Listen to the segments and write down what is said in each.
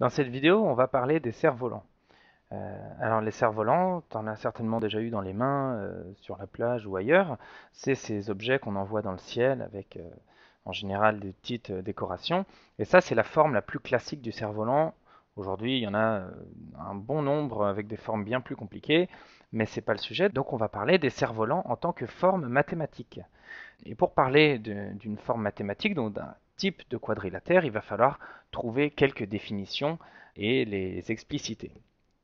Dans cette vidéo, on va parler des cerfs-volants. Euh, alors les cerfs-volants, tu en as certainement déjà eu dans les mains, euh, sur la plage ou ailleurs. C'est ces objets qu'on envoie dans le ciel avec euh, en général des petites décorations. Et ça, c'est la forme la plus classique du cerf-volant. Aujourd'hui, il y en a un bon nombre avec des formes bien plus compliquées, mais c'est pas le sujet. Donc on va parler des cerfs-volants en tant que forme mathématique. Et pour parler d'une forme mathématique, donc d'un type de quadrilatère, il va falloir trouver quelques définitions et les expliciter.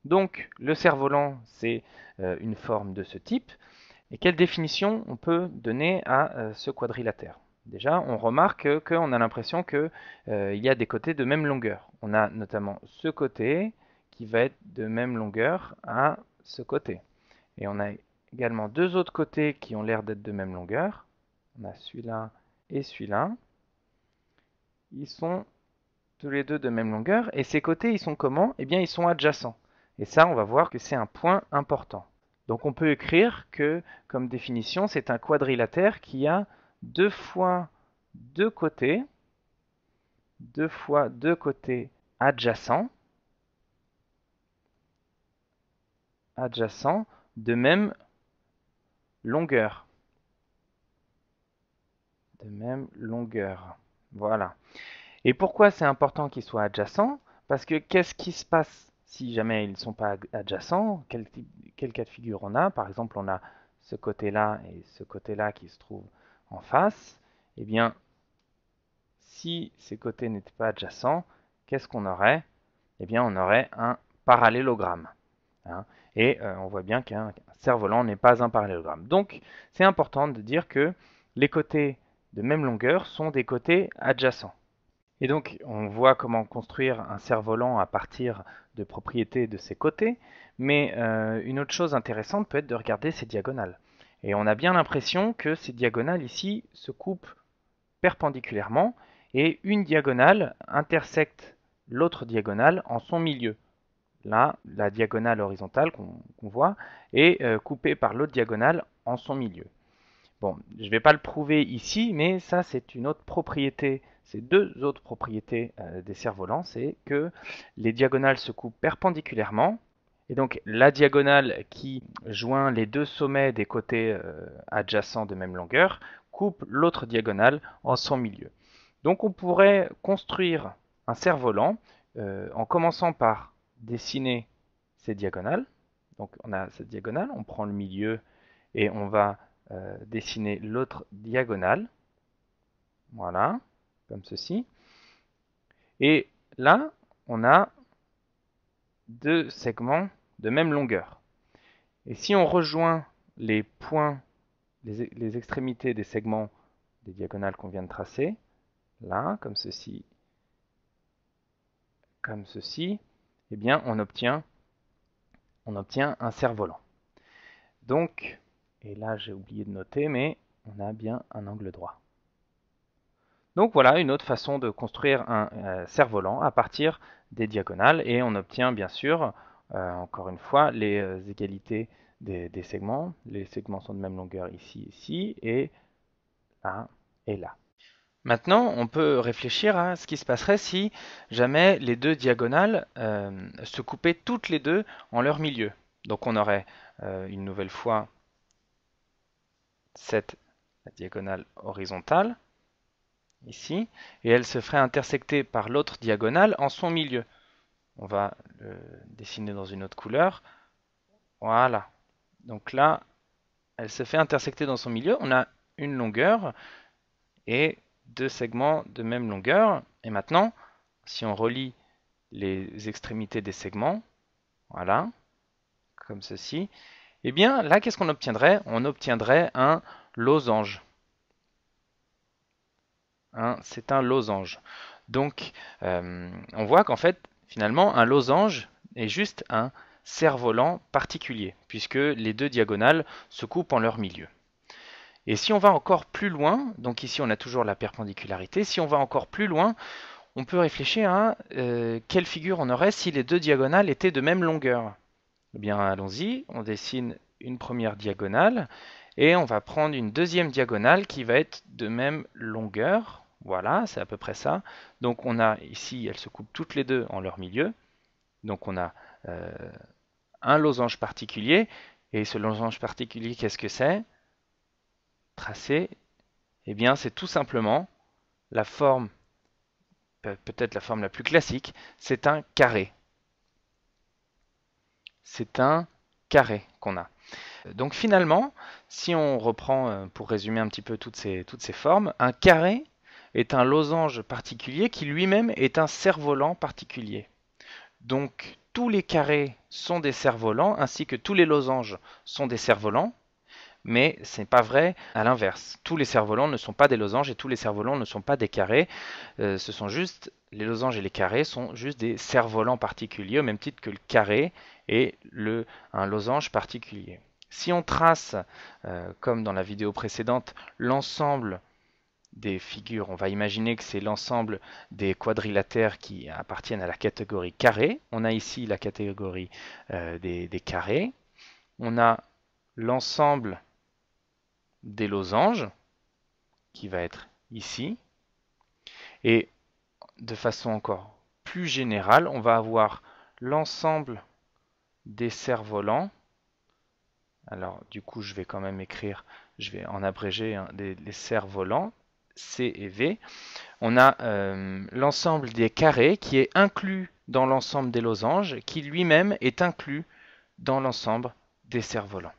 Donc le cerf-volant, c'est euh, une forme de ce type. Et quelle définition on peut donner à euh, ce quadrilatère Déjà, on remarque qu'on a l'impression qu'il euh, il y a des côtés de même longueur. On a notamment ce côté qui va être de même longueur à ce côté. Et on a également deux autres côtés qui ont l'air d'être de même longueur. On a celui-là et celui-là ils sont tous les deux de même longueur, et ces côtés, ils sont comment Eh bien, ils sont adjacents. Et ça, on va voir que c'est un point important. Donc on peut écrire que, comme définition, c'est un quadrilatère qui a deux fois deux côtés, deux fois deux côtés adjacents, adjacents de même longueur. De même longueur. Voilà. Et pourquoi c'est important qu'ils soient adjacents Parce que qu'est-ce qui se passe si jamais ils ne sont pas adjacents quel, cas de figure on a Par exemple, on a ce côté-là et ce côté-là qui se trouve en face. Eh bien, si ces côtés n'étaient pas adjacents, qu'est-ce qu'on aurait Eh bien, on aurait un parallélogramme. Hein. et euh, on voit bien qu'un cerf-volant n'est pas un parallélogramme. Donc, c'est important de dire que les côtés de même longueur sont des côtés adjacents. Et donc, on voit comment construire un cerf-volant à partir de propriétés de ses côtés, mais euh, une autre chose intéressante peut être de regarder ces diagonales. Et on a bien l'impression que ces diagonales ici se coupent perpendiculairement, et une diagonale intersecte l'autre diagonale en son milieu. Là, la diagonale horizontale qu'on voit est euh, coupée par l'autre diagonale en son milieu. Bon, je ne vais pas le prouver ici, mais ça c'est une autre propriété, c'est deux autres propriétés euh, des cerfs-volants, c'est que les diagonales se coupent perpendiculairement, et donc la diagonale qui joint les deux sommets des côtés euh, adjacents de même longueur coupe l'autre diagonale en son milieu. Donc on pourrait construire un cerf-volant euh, en commençant par dessiner ces diagonales. Donc on a cette diagonale, on prend le milieu et on va euh, dessiner l'autre diagonale. Voilà, comme ceci. Et là, on a deux segments de même longueur. Et si on rejoint les points, les, extrémités des segments des diagonales qu'on vient de tracer, là, comme ceci, comme ceci, eh bien, on obtient, on obtient un cerf-volant. Donc, et là, j'ai oublié de noter, mais on a bien un angle droit. Donc voilà une autre façon de construire un euh, cerf-volant à partir des diagonales et on obtient bien sûr, euh, encore une fois, les euh, égalités des, segments. Les segments sont de même longueur ici, et ici et là et là. Maintenant, on peut réfléchir à ce qui se passerait si jamais les deux diagonales se coupaient toutes les deux en leur milieu. Donc on aurait une nouvelle fois cette diagonale horizontale, ici, et elle se ferait intersecter par l'autre diagonale en son milieu. On va le dessiner dans une autre couleur. Voilà. Donc là, elle se fait intersecter dans son milieu. On a une longueur et deux segments de même longueur. Et maintenant, si on relie les extrémités des segments, voilà, comme ceci, eh bien, là, qu'est-ce qu'on obtiendrait On obtiendrait un losange. c'est un losange. Donc, euh, on voit qu'en fait, finalement, un losange est juste un cerf-volant particulier, puisque les deux diagonales se coupent en leur milieu. Et si on va encore plus loin, donc ici on a toujours la perpendicularité, si on va encore plus loin, on peut réfléchir à euh, quelle figure on aurait si les deux diagonales étaient de même longueur. Eh bien, allons-y, on dessine une première diagonale et on va prendre une deuxième diagonale qui va être de même longueur. Voilà, c'est à peu près ça. Donc on a ici, elles se coupent toutes les deux en leur milieu. Donc on a euh, un losange particulier. Et ce losange particulier, qu'est-ce que c'est Tracé, eh bien c'est tout simplement la forme, peut-être la forme la plus classique, c'est un carré c'est un carré qu'on a. Donc finalement, si on reprend euh, pour résumer un petit peu toutes ces, toutes ces formes, un carré est un losange particulier qui lui-même est un cerf-volant particulier. Donc tous les carrés sont des cerfs-volants ainsi que tous les losanges sont des cerfs-volants mais ce n'est pas vrai à l'inverse. Tous les cerfs-volants ne sont pas des losanges et tous les cerfs-volants ne sont pas des carrés. Euh, ce sont juste, les losanges et les carrés sont juste des cerfs-volants particuliers, au même titre que le carré est le, un losange particulier. Si on trace, euh, comme dans la vidéo précédente, l'ensemble des figures, on va imaginer que c'est l'ensemble des quadrilatères qui appartiennent à la catégorie carré. On a ici la catégorie euh, des carrés. On a l'ensemble des losanges, qui va être ici. Et de façon encore plus générale, on va avoir l'ensemble des cerfs-volants. Alors du coup, je vais quand même écrire, je vais en abréger les, hein, cerfs-volants, C et V. On a euh, l'ensemble des carrés qui est inclus dans l'ensemble des losanges, qui lui-même est inclus dans l'ensemble des cerfs-volants.